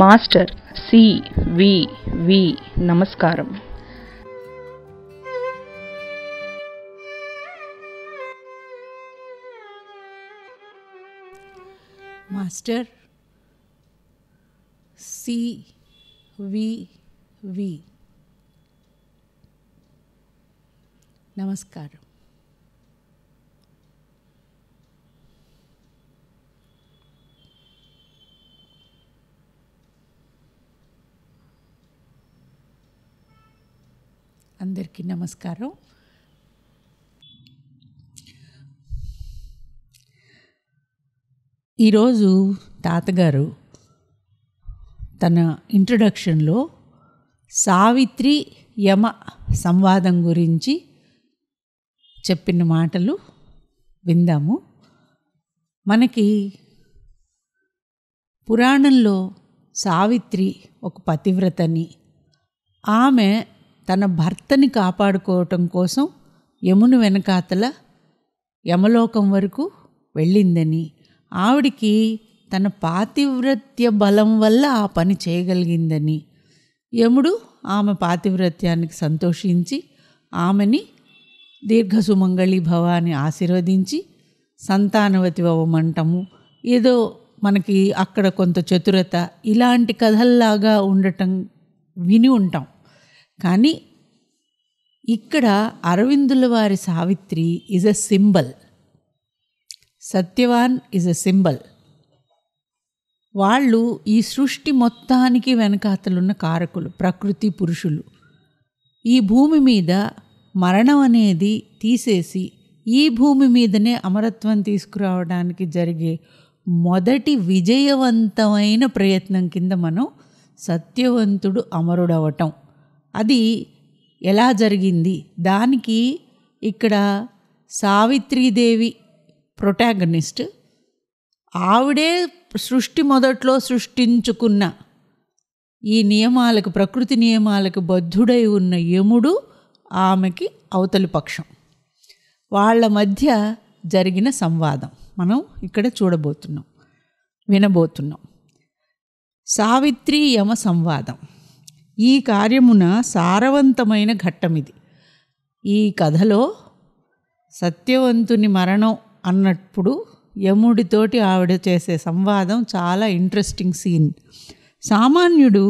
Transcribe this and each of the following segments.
master C V V नमस्कार master C V V नमस्कार అందరికీ నమస్కారం ఈరోజు తాతగారు తన ఇంట్రడక్షన్లో సావిత్రి యమ సంవాదం గురించి చెప్పిన మాటలు విందాము మనకి పురాణంలో సావిత్రి ఒక పతివ్రతని ఆమె తన భర్తని కాపాడుకోవటం కోసం యమును వెనకాతల యమలోకం వరకు వెళ్ళిందని ఆవిడికి తన పాతివ్రత్య బలం వల్ల ఆ పని చేయగలిగిందని యముడు ఆమె పాతివ్రత్యానికి సంతోషించి ఆమెని దీర్ఘసుమంగళి భవాన్ని ఆశీర్వదించి సంతానవతి అవ్వమంటము ఏదో మనకి అక్కడ కొంత చతురత ఇలాంటి కథల్లాగా ఉండటం విని ఉంటాం కానీ ఇక్కడ అరవిందుల వారి Savitri is a symbol Satyavan is a symbol వాళ్ళు ఈ సృష్టి మొత్తానికి వెనకాతలున్న కారకులు ప్రకృతి పురుషులు ఈ భూమి మీద మరణం అనేది తీసేసి ఈ భూమి మీదనే అమరత్వం తీసుకురావడానికి జరిగే మొదటి విజయవంతమైన ప్రయత్నం కింద మనం సత్యవంతుడు అమరుడవటం అది ఎలా జరిగింది దానికి ఇక్కడ సావిత్రీదేవి ప్రొటాగనిస్ట్ ఆవిడే సృష్టి మొదట్లో సృష్టించుకున్న ఈ నియమాలకు ప్రకృతి నియమాలకు బద్ధుడై ఉన్న యముడు ఆమెకి అవతలి పక్షం వాళ్ళ మధ్య జరిగిన సంవాదం మనం ఇక్కడ చూడబోతున్నాం వినబోతున్నాం సావిత్రి యమ సంవాదం ఈ కార్యమున సారవంతమైన ఘట్టమిది ఈ కథలో సత్యవంతుని మరణం అన్నప్పుడు యముడితోటి ఆవిడ చేసే సంవాదం చాలా ఇంట్రెస్టింగ్ సీన్ సామాన్యుడు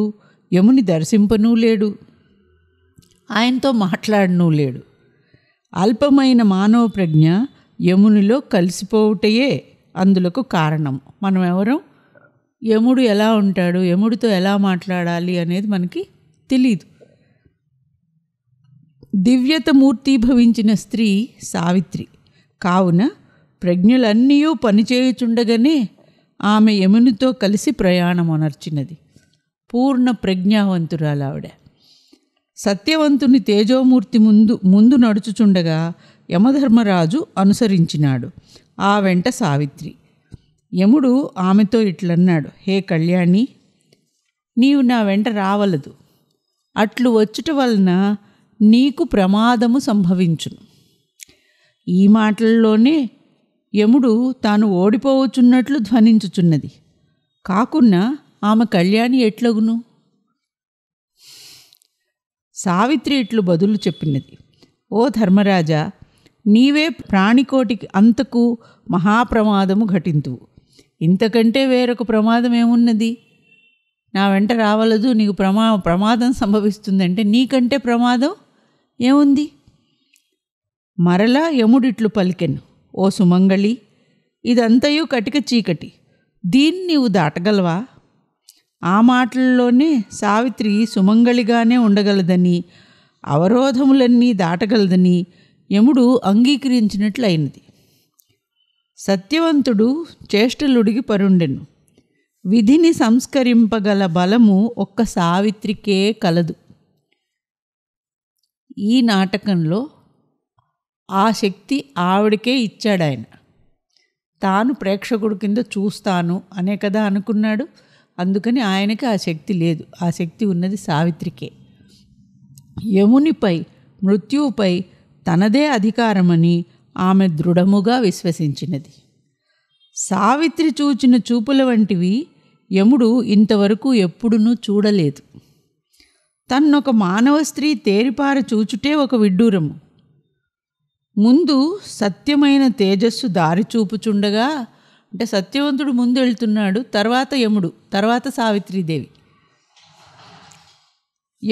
యముని దర్శింపనూ లేడు ఆయనతో మాట్లాడనూ లేడు అల్పమైన మానవ ప్రజ్ఞ యమునిలో కలిసిపోవుటయే అందులకు కారణం మనం ఎవరం యముడు ఎలా ఉంటాడు యముడితో ఎలా మాట్లాడాలి అనేది మనకి తెలీదు దివ్యత భవించిన స్త్రీ సావిత్రి కావున ప్రజ్ఞలన్నీ పనిచేయుచుండగానే ఆమె యమునితో కలిసి ప్రయాణం అనర్చినది పూర్ణ ప్రజ్ఞావంతురాలావిడ సత్యవంతుని తేజోమూర్తి ముందు ముందు నడుచుచుండగా యమధర్మరాజు అనుసరించినాడు ఆ వెంట సావిత్రి యముడు ఆమెతో ఇట్లన్నాడు హే కళ్యాణి నీవు నా వెంట రావలదు అట్లు వచ్చుట వలన నీకు ప్రమాదము సంభవించును ఈ మాటల్లోనే యముడు తాను ఓడిపోవచ్చున్నట్లు ధ్వనించుచున్నది కాకున్నా ఆమె కళ్యాణి ఎట్లగును సావిత్రి ఇట్లు బదులు చెప్పినది ఓ ధర్మరాజా నీవే ప్రాణికోటికి అంతకు మహాప్రమాదము ఘటింతువు ఇంతకంటే వేరొక ప్రమాదం ఏమున్నది నా వెంట రావలదు నీకు ప్రమా ప్రమాదం సంభవిస్తుందంటే నీకంటే ప్రమాదం ఏముంది మరలా యముడిట్లు పలికెను ఓ సుమంగళి ఇదంతయు కటిక చీకటి దీన్ని నీవు దాటగలవా ఆ మాటల్లోనే సావిత్రి సుమంగళిగానే ఉండగలదని అవరోధములన్నీ దాటగలదని యముడు అంగీకరించినట్లయినది సత్యవంతుడు చేష్టలుడిగి పరుండెను విధిని సంస్కరింపగల బలము ఒక్క సావిత్రికే కలదు ఈ నాటకంలో ఆ శక్తి ఆవిడకే ఇచ్చాడు ఆయన తాను ప్రేక్షకుడు కింద చూస్తాను అనే కదా అనుకున్నాడు అందుకని ఆయనకి ఆ శక్తి లేదు ఆ శక్తి ఉన్నది సావిత్రికే యమునిపై మృత్యువుపై తనదే అధికారమని ఆమె దృఢముగా విశ్వసించినది సావిత్రి చూచిన చూపుల వంటివి యముడు ఇంతవరకు ఎప్పుడునూ చూడలేదు తన్నొక మానవ స్త్రీ తేరిపార చూచుటే ఒక విడ్డూరము ముందు సత్యమైన తేజస్సు దారి చూపుచుండగా అంటే సత్యవంతుడు ముందు వెళ్తున్నాడు తర్వాత యముడు తర్వాత సావిత్రీదేవి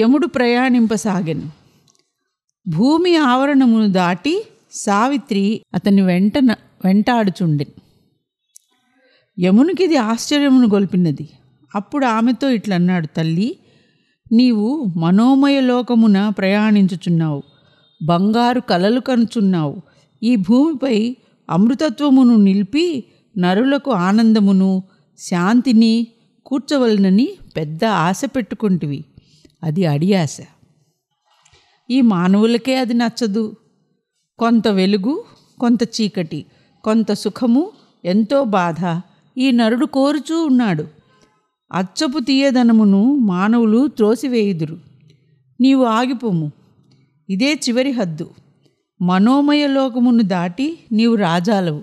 యముడు ప్రయాణింపసాగను భూమి ఆవరణమును దాటి సావిత్రి అతని వెంట వెంటాడుచుండెను ఇది ఆశ్చర్యమును గొల్పినది అప్పుడు ఆమెతో ఇట్లన్నాడు తల్లి నీవు మనోమయ లోకమున ప్రయాణించుచున్నావు బంగారు కలలు కనుచున్నావు ఈ భూమిపై అమృతత్వమును నిలిపి నరులకు ఆనందమును శాంతిని కూర్చవలనని పెద్ద ఆశ పెట్టుకుంటివి అది అడి ఆశ ఈ మానవులకే అది నచ్చదు కొంత వెలుగు కొంత చీకటి కొంత సుఖము ఎంతో బాధ ఈ నరుడు కోరుచూ ఉన్నాడు అచ్చపు తీయదనమును మానవులు త్రోసివేయుదురు నీవు ఆగిపోము ఇదే చివరి హద్దు మనోమయ లోకమును దాటి నీవు రాజాలవు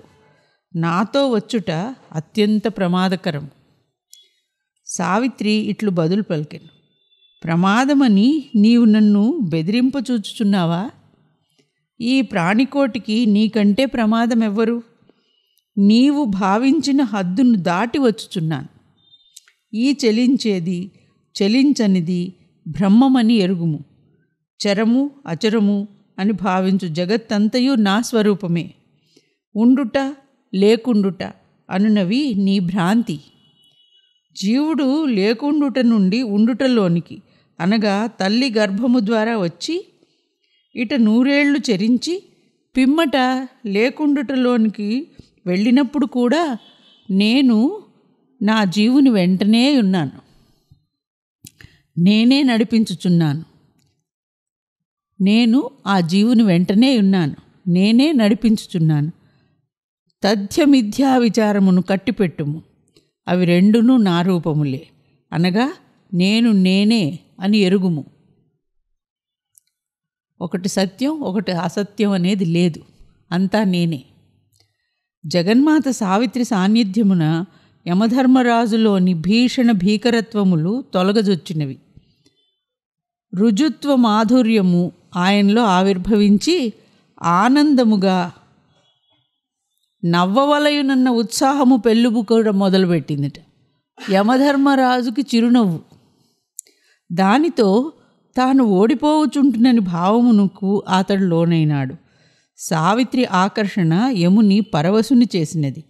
నాతో వచ్చుట అత్యంత ప్రమాదకరం సావిత్రి ఇట్లు బదులు పలికెను ప్రమాదమని నీవు నన్ను బెదిరింపచూచుచున్నావా ఈ ప్రాణికోటికి నీకంటే ప్రమాదం ఎవ్వరు నీవు భావించిన హద్దును దాటి వచ్చుచున్నాను ఈ చలించేది చలించనిది బ్రహ్మమని ఎరుగుము చరము అచరము అని భావించు జగత్తంతయు నా స్వరూపమే ఉండుట లేకుండుట అనునవి నీ భ్రాంతి జీవుడు లేకుండుట నుండి ఉండుటలోనికి అనగా తల్లి గర్భము ద్వారా వచ్చి ఇట నూరేళ్లు చరించి పిమ్మట లేకుండుటలోనికి వెళ్ళినప్పుడు కూడా నేను నా జీవుని వెంటనే ఉన్నాను నేనే నడిపించుచున్నాను నేను ఆ జీవుని వెంటనే ఉన్నాను నేనే నడిపించుచున్నాను తథ్యమిథ్యా విచారమును కట్టిపెట్టుము అవి రెండును నా రూపములే అనగా నేను నేనే అని ఎరుగుము ఒకటి సత్యం ఒకటి అసత్యం అనేది లేదు అంతా నేనే జగన్మాత సావిత్రి సాన్నిధ్యమున యమధర్మరాజులోని భీషణ భీకరత్వములు తొలగజొచ్చినవి రుజుత్వ మాధుర్యము ఆయనలో ఆవిర్భవించి ఆనందముగా నవ్వవలయునన్న ఉత్సాహము పెళ్ళుబు కూడా మొదలుపెట్టిందిట యమధర్మరాజుకి చిరునవ్వు దానితో తాను ఓడిపోవచుంటునని భావమునకు అతడు లోనైనాడు సావిత్రి ఆకర్షణ యముని పరవశుని చేసినది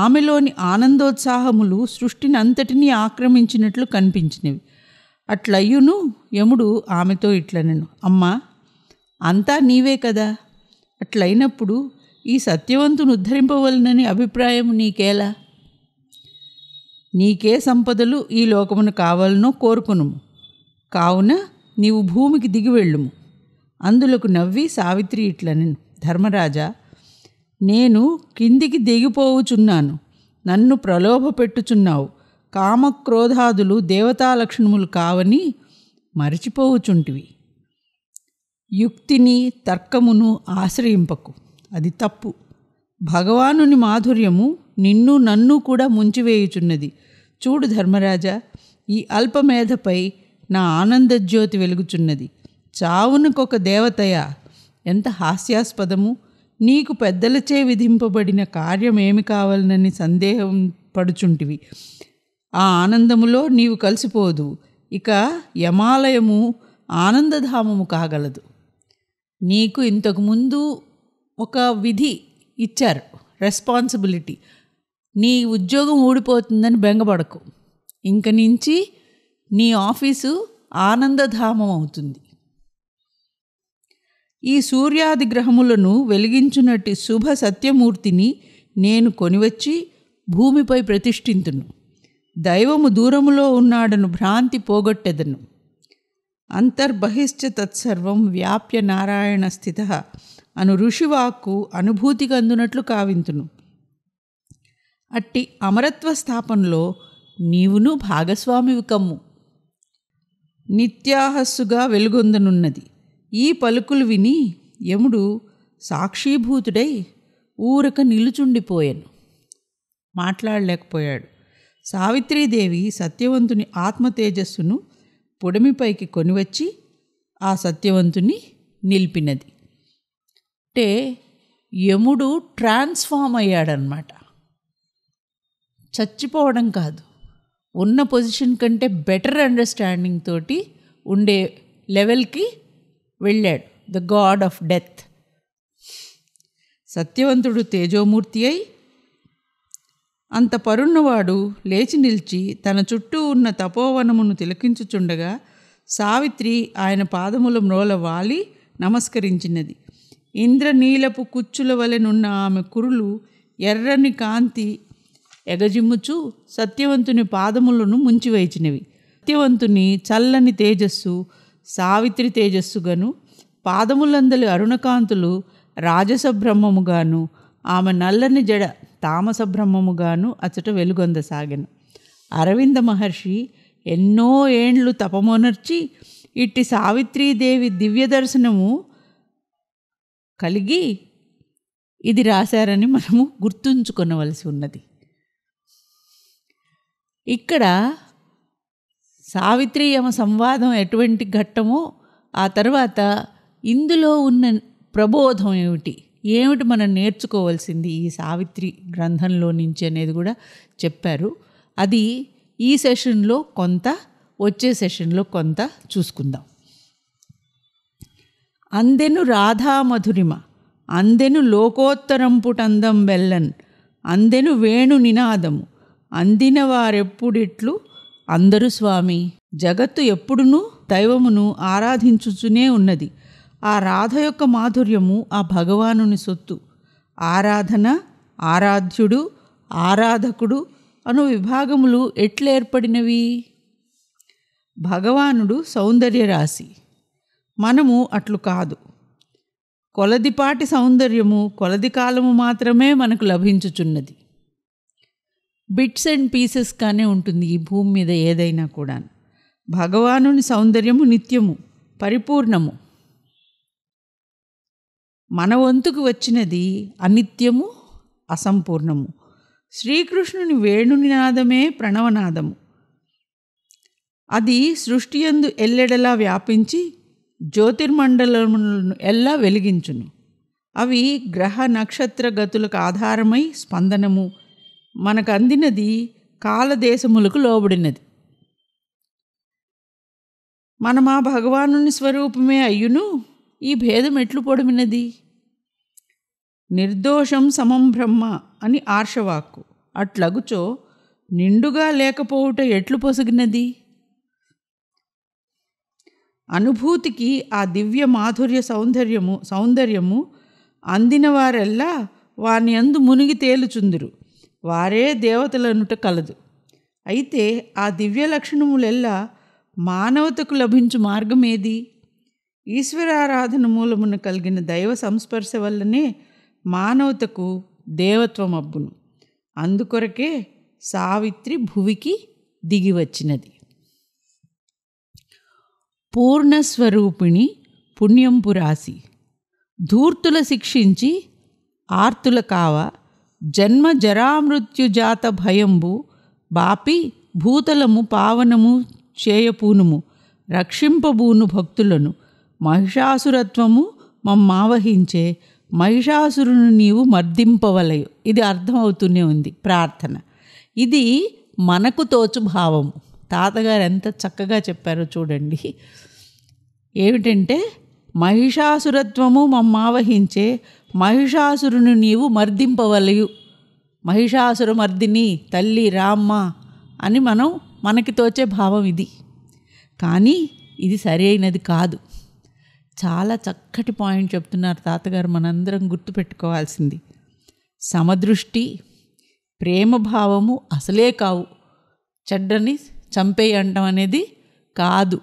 ఆమెలోని ఆనందోత్సాహములు సృష్టిని అంతటినీ ఆక్రమించినట్లు కనిపించినవి అట్లయ్యును యముడు ఆమెతో ఇట్లనను అమ్మా అంతా నీవే కదా అట్లయినప్పుడు ఈ సత్యవంతును ఉద్ధరింపవలనని అభిప్రాయం నీకేలా నీకే సంపదలు ఈ లోకమును కావాలనో కోరుకును కావున నీవు భూమికి దిగి వెళ్ళుము అందులోకి నవ్వి సావిత్రి ఇట్లనను ధర్మరాజా నేను కిందికి దిగిపోవుచున్నాను నన్ను ప్రలోభ పెట్టుచున్నావు కామక్రోధాదులు దేవతాలక్షణములు కావని మరచిపోవుచుంటివి యుక్తిని తర్కమును ఆశ్రయింపకు అది తప్పు భగవానుని మాధుర్యము నిన్ను నన్ను కూడా ముంచివేయుచున్నది చూడు ధర్మరాజా ఈ అల్పమేధపై నా ఆనందజ్యోతి వెలుగుచున్నది చావునకొక దేవతయా ఎంత హాస్యాస్పదము నీకు పెద్దలచే విధింపబడిన కార్యమేమి కావాలనని సందేహం పడుచుంటివి ఆ ఆనందములో నీవు కలిసిపోదు ఇక యమాలయము ఆనందధామము కాగలదు నీకు ఇంతకుముందు ఒక విధి ఇచ్చారు రెస్పాన్సిబిలిటీ నీ ఉద్యోగం ఊడిపోతుందని బెంగపడకు ఇంక నుంచి నీ ఆఫీసు ఆనందధామం అవుతుంది ఈ సూర్యాది గ్రహములను వెలిగించునట్టి శుభ సత్యమూర్తిని నేను కొనివచ్చి భూమిపై ప్రతిష్ఠింతును దైవము దూరములో ఉన్నాడను భ్రాంతి పోగొట్టెదను అంతర్బహిశ్చ తత్సర్వం వ్యాప్య నారాయణ స్థిత అను ఋషివాక్కు అనుభూతికి అందునట్లు కావింతును అట్టి అమరత్వ స్థాపనలో నీవును భాగస్వామివి కమ్ము నిత్యాహస్సుగా వెలుగొందనున్నది ఈ పలుకులు విని యముడు సాక్షీభూతుడై ఊరక నిలుచుండిపోయాను మాట్లాడలేకపోయాడు సావిత్రీదేవి సత్యవంతుని ఆత్మతేజస్సును పొడమిపైకి కొనివచ్చి ఆ సత్యవంతుని నిలిపినది అంటే యముడు ట్రాన్స్ఫామ్ అయ్యాడనమాట చచ్చిపోవడం కాదు ఉన్న పొజిషన్ కంటే బెటర్ అండర్స్టాండింగ్ తోటి ఉండే లెవెల్కి వెళ్ళాడు ద గాడ్ ఆఫ్ డెత్ సత్యవంతుడు తేజోమూర్తి అయి అంత పరున్నవాడు లేచి నిలిచి తన చుట్టూ ఉన్న తపోవనమును తిలకించుచుండగా సావిత్రి ఆయన పాదముల మ్రోల వాలి నమస్కరించినది ఇంద్రనీలపు కుచ్చుల వలెనున్న ఆమె కురులు ఎర్రని కాంతి ఎగజిమ్ముచు సత్యవంతుని పాదములను ముంచివేచినవి సత్యవంతుని చల్లని తేజస్సు సావిత్రి తేజస్సుగాను పాదములందలి అరుణకాంతులు రాజసబ్రహ్మముగాను ఆమె నల్లని జడ బ్రహ్మముగాను అచట వెలుగొందసాగెను అరవింద మహర్షి ఎన్నో ఏండ్లు తపమునర్చి ఇట్టి సావిత్రీదేవి దివ్య దర్శనము కలిగి ఇది రాశారని మనము గుర్తుంచుకొనవలసి ఉన్నది ఇక్కడ సావిత్రి యమ సంవాదం ఎటువంటి ఘట్టమో ఆ తర్వాత ఇందులో ఉన్న ప్రబోధం ఏమిటి ఏమిటి మనం నేర్చుకోవాల్సింది ఈ సావిత్రి గ్రంథంలో నుంచి అనేది కూడా చెప్పారు అది ఈ సెషన్లో కొంత వచ్చే సెషన్లో కొంత చూసుకుందాం అందెను రాధామధురిమ అందెను లోకోత్తరంపుటందం వెల్లన్ అందెను వేణు నినాదము అందిన వారెప్పుడిట్లు అందరూ స్వామి జగత్తు ఎప్పుడునూ దైవమును ఆరాధించుచునే ఉన్నది ఆ రాధ యొక్క మాధుర్యము ఆ భగవానుని సొత్తు ఆరాధన ఆరాధ్యుడు ఆరాధకుడు అను విభాగములు ఎట్లేర్పడినవి భగవానుడు సౌందర్య రాశి మనము అట్లు కాదు కొలదిపాటి సౌందర్యము కొలది కాలము మాత్రమే మనకు లభించుచున్నది బిట్స్ అండ్ పీసెస్గానే ఉంటుంది ఈ భూమి మీద ఏదైనా కూడా భగవానుని సౌందర్యము నిత్యము పరిపూర్ణము మన వంతుకు వచ్చినది అనిత్యము అసంపూర్ణము శ్రీకృష్ణుని వేణునినాదమే ప్రణవనాదము అది సృష్టి ఎందు ఎల్లెడలా వ్యాపించి జ్యోతిర్మండలములను ఎల్లా వెలిగించును అవి గ్రహ నక్షత్ర గతులకు ఆధారమై స్పందనము మనకు అందినది కాలదేశములకు లోబడినది మనమా భగవాను స్వరూపమే అయ్యును ఈ భేదం ఎట్లు పొడిమినది నిర్దోషం సమం బ్రహ్మ అని ఆర్షవాక్కు అట్లగుచో నిండుగా లేకపోవుట ఎట్లు పొసిగినది అనుభూతికి ఆ దివ్య మాధుర్య సౌందర్యము సౌందర్యము అందినవారెల్లా వాని అందు మునిగి తేలుచుందురు వారే దేవతలనుట కలదు అయితే ఆ దివ్య లక్షణములెల్లా మానవతకు లభించు మార్గమేది ఈశ్వరారాధన మూలమున కలిగిన దైవ సంస్పర్శ వల్లనే మానవతకు దేవత్వం అబ్బును అందుకొరకే సావిత్రి భువికి దిగివచ్చినది పూర్ణస్వరూపిణి పుణ్యంపురాసి ధూర్తుల శిక్షించి ఆర్తుల కావ జన్మ జరామృత్యుజాత భయంబు బాపి భూతలము పావనము చేయపూనుము రక్షింపబూను భక్తులను మహిషాసురత్వము మమ్మావహించే మహిషాసురుని నీవు మర్దింపవలయు ఇది అర్థమవుతూనే ఉంది ప్రార్థన ఇది మనకు తోచు భావము తాతగారు ఎంత చక్కగా చెప్పారో చూడండి ఏమిటంటే మహిషాసురత్వము మమ్మావహించే మహిషాసురుని నీవు మర్దింపవలయు మహిషాసుర మర్దిని తల్లి రామ్మ అని మనం మనకి తోచే భావం ఇది కానీ ఇది సరైనది కాదు చాలా చక్కటి పాయింట్ చెప్తున్నారు తాతగారు మనందరం గుర్తుపెట్టుకోవాల్సింది సమదృష్టి ప్రేమభావము అసలే కావు చెడ్డని చంపేయంటం అనేది కాదు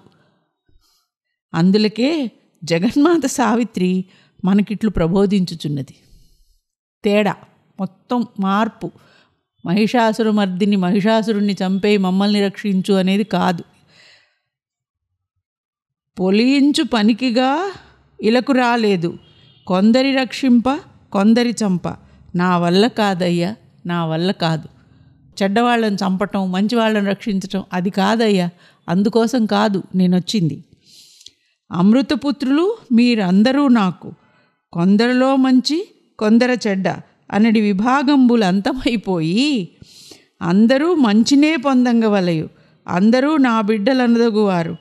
అందులకే జగన్మాత సావిత్రి మనకిట్లు ప్రబోధించుచున్నది తేడా మొత్తం మార్పు మహిషాసురమర్దిని మహిషాసురుణ్ణి చంపే మమ్మల్ని రక్షించు అనేది కాదు పొలియించు పనికిగా ఇలకు రాలేదు కొందరి రక్షింప కొందరి చంప నా వల్ల కాదయ్యా నా వల్ల కాదు చెడ్డవాళ్ళని చంపటం మంచివాళ్ళని రక్షించటం అది కాదయ్యా అందుకోసం కాదు నేను వచ్చింది అమృతపుత్రులు మీరందరూ నాకు కొందరిలో మంచి కొందర చెడ్డ అనడి విభాగంబులు అంతమైపోయి అందరూ మంచినే పొందంగవలయు అందరూ నా బిడ్డలనదగువారు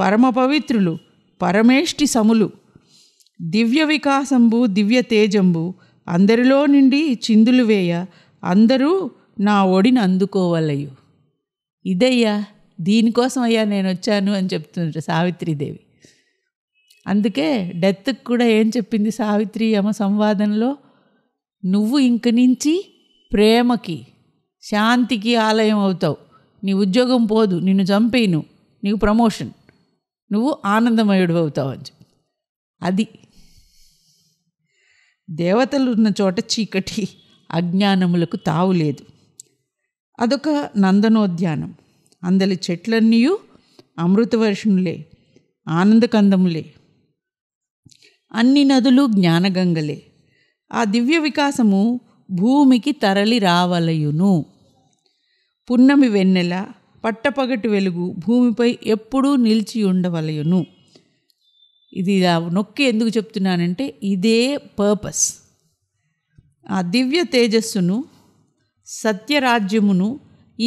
పరమ పవిత్రులు పరమేష్టి సములు దివ్య వికాసంబు దివ్య తేజంబు అందరిలో నుండి చిందులు వేయ అందరూ నా ఒడిని అందుకోవలయు ఇదయ్యా దీనికోసం అయ్యా నేను వచ్చాను అని చెప్తుంటారు సావిత్రీదేవి అందుకే డెత్కి కూడా ఏం చెప్పింది సావిత్రి యమ సంవాదంలో నువ్వు ఇంక నుంచి ప్రేమకి శాంతికి ఆలయం అవుతావు నీ ఉద్యోగం పోదు నిన్ను చంపేయను నీకు ప్రమోషన్ నువ్వు ఆనందమయుడు అవుతావు అని చెప్పి అది దేవతలు ఉన్న చోట చీకటి అజ్ఞానములకు తావు లేదు అదొక నందనోద్యానం అందలి చెట్లన్నీ అమృతవర్షునులే ఆనందకందములే అన్ని నదులు జ్ఞానగంగలే ఆ దివ్య వికాసము భూమికి తరలి రావలయును పున్నమి వెన్నెల పట్టపగటి వెలుగు భూమిపై ఎప్పుడూ నిలిచి ఉండవలయును ఇది నొక్కి ఎందుకు చెప్తున్నానంటే ఇదే పర్పస్ ఆ దివ్య తేజస్సును సత్యరాజ్యమును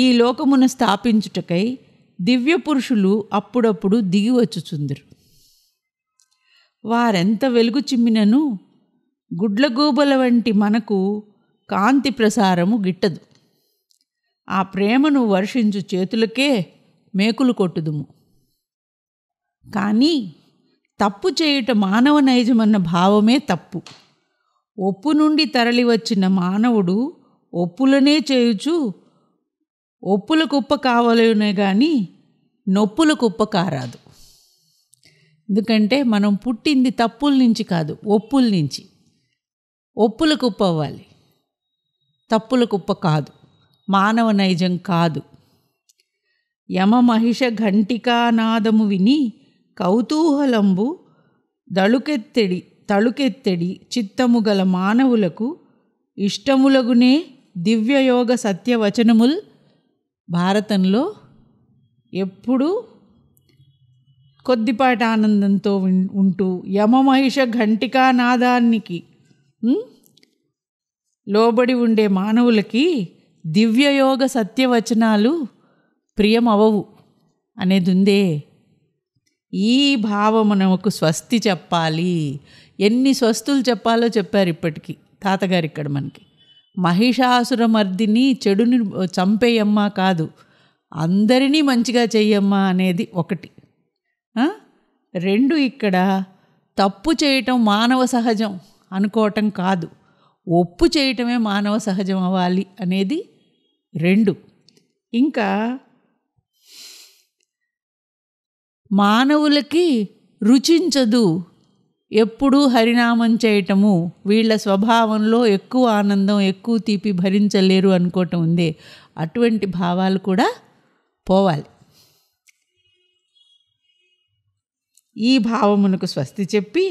ఈ లోకమున స్థాపించుటకై దివ్య పురుషులు అప్పుడప్పుడు దిగివచ్చుచుందరు వారెంత వెలుగు చిమ్మినను గుడ్లగూబల వంటి మనకు కాంతి ప్రసారము గిట్టదు ఆ ప్రేమను వర్షించు చేతులకే మేకులు కొట్టుదుము కానీ తప్పు చేయుట మానవ నైజమన్న భావమే తప్పు ఒప్పు నుండి తరలివచ్చిన మానవుడు ఒప్పులనే చేయుచు ఒప్పుల కుప్ప కావాలనే కానీ నొప్పుల కుప్ప కారాదు ఎందుకంటే మనం పుట్టింది తప్పుల నుంచి కాదు ఒప్పుల నుంచి ఒప్పుల కుప్ప అవ్వాలి తప్పుల కుప్ప కాదు మానవ నైజం కాదు యమ మహిష ఘంటికానాదము విని కౌతూహలంబు దళుకెత్తెడి తళుకెత్తెడి చిత్తము గల మానవులకు ఇష్టములగునే దివ్యయోగ సత్యవచనముల్ భారతంలో ఎప్పుడూ కొద్దిపాటి ఆనందంతో ఉంటూ యమమహిష ఘంటికా నాదానికి లోబడి ఉండే మానవులకి దివ్యయోగ సత్యవచనాలు ప్రియం అనేది ఉందే ఈ భావమునకు స్వస్తి చెప్పాలి ఎన్ని స్వస్తులు చెప్పాలో చెప్పారు ఇప్పటికీ తాతగారు ఇక్కడ మనకి మహిషాసురమర్దిని చెడుని చంపేయమ్మా కాదు అందరినీ మంచిగా చెయ్యమ్మా అనేది ఒకటి రెండు ఇక్కడ తప్పు చేయటం మానవ సహజం అనుకోవటం కాదు ఒప్పు చేయటమే మానవ సహజం అవ్వాలి అనేది రెండు ఇంకా మానవులకి రుచించదు ఎప్పుడూ హరినామం చేయటము వీళ్ళ స్వభావంలో ఎక్కువ ఆనందం ఎక్కువ తీపి భరించలేరు అనుకోవటం ఉందే అటువంటి భావాలు కూడా పోవాలి ఈ భావమునకు స్వస్తి చెప్పి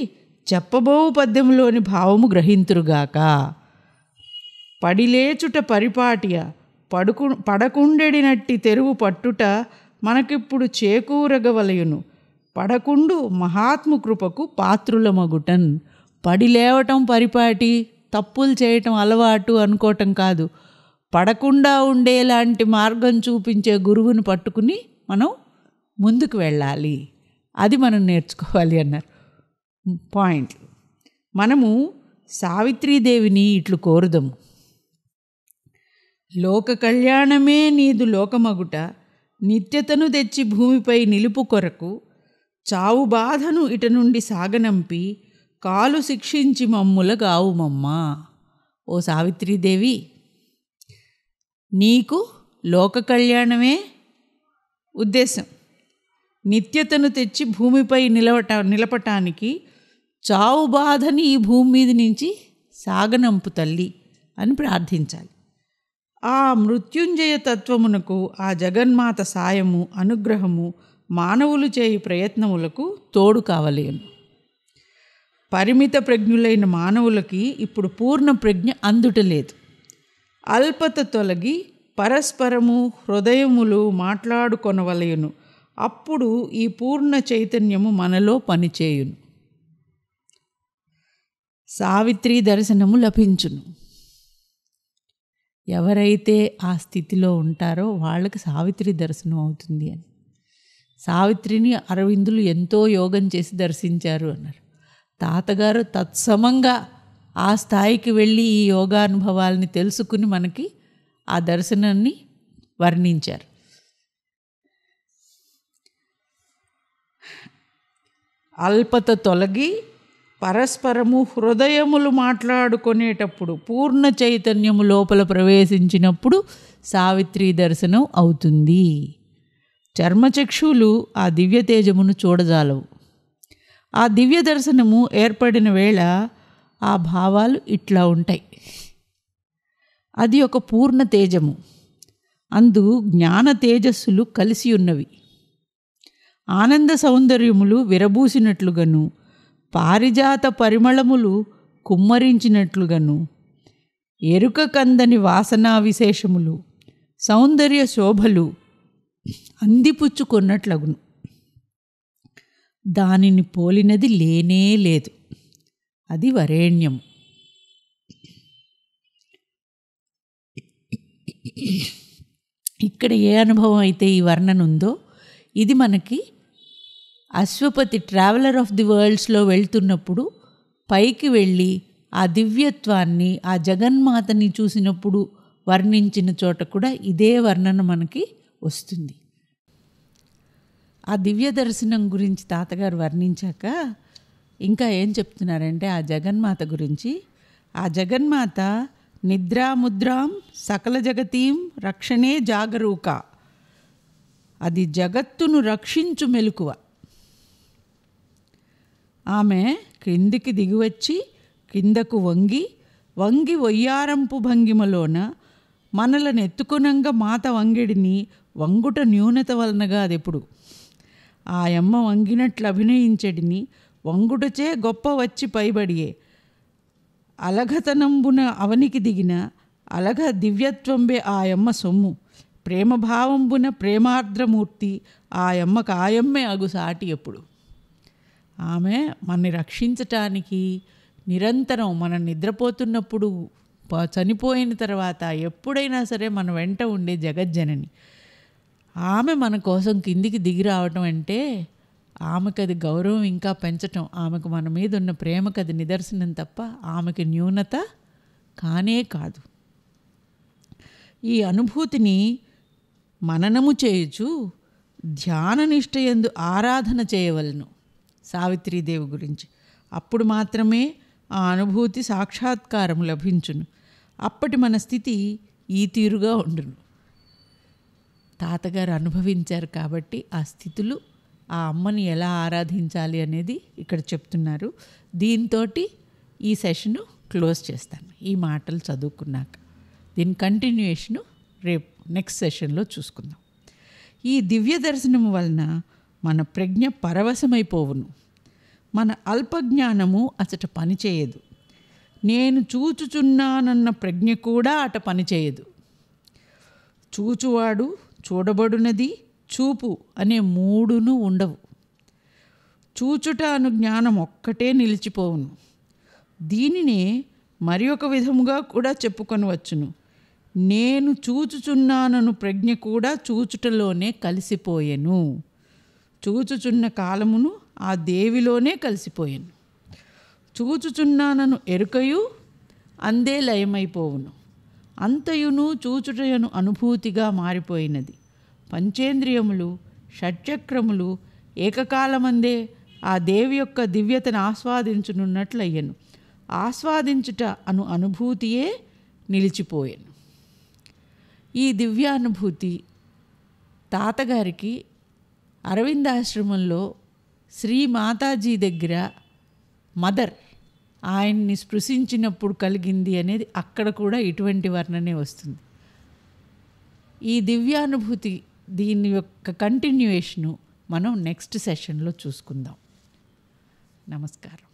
చెప్పబోవు పద్యంలోని భావము గ్రహింతురుగాక పడిలేచుట పరిపాటియ పడుకు పడకుండెడినట్టి తెరువు పట్టుట మనకిప్పుడు చేకూరగవలయును పడకుండు మహాత్ము కృపకు పాత్రుల పడి పడిలేవటం పరిపాటి తప్పులు చేయటం అలవాటు అనుకోవటం కాదు పడకుండా ఉండేలాంటి మార్గం చూపించే గురువును పట్టుకుని మనం ముందుకు వెళ్ళాలి అది మనం నేర్చుకోవాలి అన్నారు పాయింట్లు మనము సావిత్రీదేవిని ఇట్లు కోరుదము లోక కళ్యాణమే నీదు లోకమగుట నిత్యతను తెచ్చి భూమిపై నిలుపు కొరకు చావు బాధను ఇట నుండి సాగనంపి కాలు శిక్షించి మమ్ముల గావుమమ్మ ఓ సావిత్రీదేవి నీకు లోక కళ్యాణమే ఉద్దేశం నిత్యతను తెచ్చి భూమిపై నిలవట నిలపటానికి చావు బాధని ఈ భూమి మీద నుంచి సాగనంపు తల్లి అని ప్రార్థించాలి ఆ మృత్యుంజయ తత్వమునకు ఆ జగన్మాత సాయము అనుగ్రహము మానవులు చేయి ప్రయత్నములకు తోడు కావలేను పరిమిత ప్రజ్ఞులైన మానవులకి ఇప్పుడు పూర్ణ ప్రజ్ఞ అందుటలేదు అల్పత తొలగి పరస్పరము హృదయములు మాట్లాడుకొనవలయును అప్పుడు ఈ పూర్ణ చైతన్యము మనలో పనిచేయును సావిత్రి దర్శనము లభించును ఎవరైతే ఆ స్థితిలో ఉంటారో వాళ్ళకి సావిత్రి దర్శనం అవుతుంది అని సావిత్రిని అరవిందులు ఎంతో యోగం చేసి దర్శించారు అన్నారు తాతగారు తత్సమంగా ఆ స్థాయికి వెళ్ళి ఈ యోగానుభవాల్ని తెలుసుకుని మనకి ఆ దర్శనాన్ని వర్ణించారు అల్పత తొలగి పరస్పరము హృదయములు మాట్లాడుకునేటప్పుడు పూర్ణ చైతన్యము లోపల ప్రవేశించినప్పుడు సావిత్రి దర్శనం అవుతుంది చర్మచక్షులు ఆ దివ్య తేజమును చూడజాలవు ఆ దివ్య దర్శనము ఏర్పడిన వేళ ఆ భావాలు ఇట్లా ఉంటాయి అది ఒక పూర్ణ తేజము అందు జ్ఞాన తేజస్సులు కలిసి ఉన్నవి ఆనంద సౌందర్యములు విరబూసినట్లుగాను పారిజాత పరిమళములు కుమ్మరించినట్లుగాను ఎరుక కందని వాసనా విశేషములు సౌందర్య శోభలు అందిపుచ్చుకున్నట్లగును దానిని పోలినది లేనే లేదు అది వరేణ్యం ఇక్కడ ఏ అనుభవం అయితే ఈ వర్ణన ఉందో ఇది మనకి అశ్వపతి ట్రావెలర్ ఆఫ్ ది వరల్డ్స్లో వెళ్తున్నప్పుడు పైకి వెళ్ళి ఆ దివ్యత్వాన్ని ఆ జగన్మాతని చూసినప్పుడు వర్ణించిన చోట కూడా ఇదే వర్ణన మనకి వస్తుంది ఆ దివ్య దర్శనం గురించి తాతగారు వర్ణించాక ఇంకా ఏం చెప్తున్నారంటే ఆ జగన్మాత గురించి ఆ జగన్మాత నిద్రాముద్రాం సకల జగతీం రక్షణే జాగరూక అది జగత్తును రక్షించు మెలకువ ఆమె క్రిందికి దిగివచ్చి కిందకు వంగి వంగి వయ్యారంపు భంగిమలోన మనలను ఎత్తుకునంగా మాత వంగిడిని వంగుట న్యూనత వలనగా అదెప్పుడు ఆయమ్మ వంగినట్లు అభినయించడిని వంగుటచే గొప్ప వచ్చి పైబడియే అలఘతనంబున అవనికి దిగిన అలఘ దివ్యత్వంబే ఆయమ్మ సొమ్ము ప్రేమభావంబున ప్రేమార్ద్రమూర్తి ఆయమ్మ కాయమ్మే అగు సాటి ఎప్పుడు ఆమె మనని రక్షించటానికి నిరంతరం మనం నిద్రపోతున్నప్పుడు చనిపోయిన తర్వాత ఎప్పుడైనా సరే మన వెంట ఉండే జగజ్జనని ఆమె మన కోసం కిందికి దిగి రావటం అంటే ఆమెకు అది గౌరవం ఇంకా పెంచటం ఆమెకు మన మీద ఉన్న ప్రేమకు అది నిదర్శనం తప్ప ఆమెకి న్యూనత కానే కాదు ఈ అనుభూతిని మననము చేయొచ్చు ధ్యాన నిష్ఠయందు ఆరాధన చేయవలను సావిత్రీదేవి గురించి అప్పుడు మాత్రమే ఆ అనుభూతి సాక్షాత్కారం లభించును అప్పటి మన స్థితి ఈ తీరుగా ఉండును తాతగారు అనుభవించారు కాబట్టి ఆ స్థితులు ఆ అమ్మని ఎలా ఆరాధించాలి అనేది ఇక్కడ చెప్తున్నారు దీంతో ఈ సెషను క్లోజ్ చేస్తాను ఈ మాటలు చదువుకున్నాక దీని కంటిన్యూషను రేపు నెక్స్ట్ సెషన్లో చూసుకుందాం ఈ దివ్య దర్శనం వలన మన ప్రజ్ఞ పరవశమైపోవును మన అల్పజ్ఞానము అచట పనిచేయదు నేను చూచుచున్నానన్న ప్రజ్ఞ కూడా అట పనిచేయదు చూచువాడు చూడబడునది చూపు అనే మూడును ఉండవు చూచుట అను జ్ఞానం ఒక్కటే నిలిచిపోవును దీనినే మరి ఒక విధముగా కూడా చెప్పుకొనవచ్చును నేను చూచుచున్నానను ప్రజ్ఞ కూడా చూచుటలోనే కలిసిపోయెను చూచుచున్న కాలమును ఆ దేవిలోనే కలిసిపోయాను చూచుచున్నానను ఎరుకయు అందే లయమైపోవును అంతయును చూచుటయను అనుభూతిగా మారిపోయినది పంచేంద్రియములు షట్చక్రములు ఏకకాలమందే ఆ దేవి యొక్క దివ్యతను ఆస్వాదించునున్నట్లయ్యను ఆస్వాదించుట అను అనుభూతియే నిలిచిపోయాను ఈ దివ్యానుభూతి తాతగారికి అరవిందాశ్రమంలో శ్రీ మాతాజీ దగ్గర మదర్ ఆయన్ని స్పృశించినప్పుడు కలిగింది అనేది అక్కడ కూడా ఇటువంటి వర్ణనే వస్తుంది ఈ దివ్యానుభూతి దీని యొక్క కంటిన్యూయేషను మనం నెక్స్ట్ సెషన్లో చూసుకుందాం నమస్కారం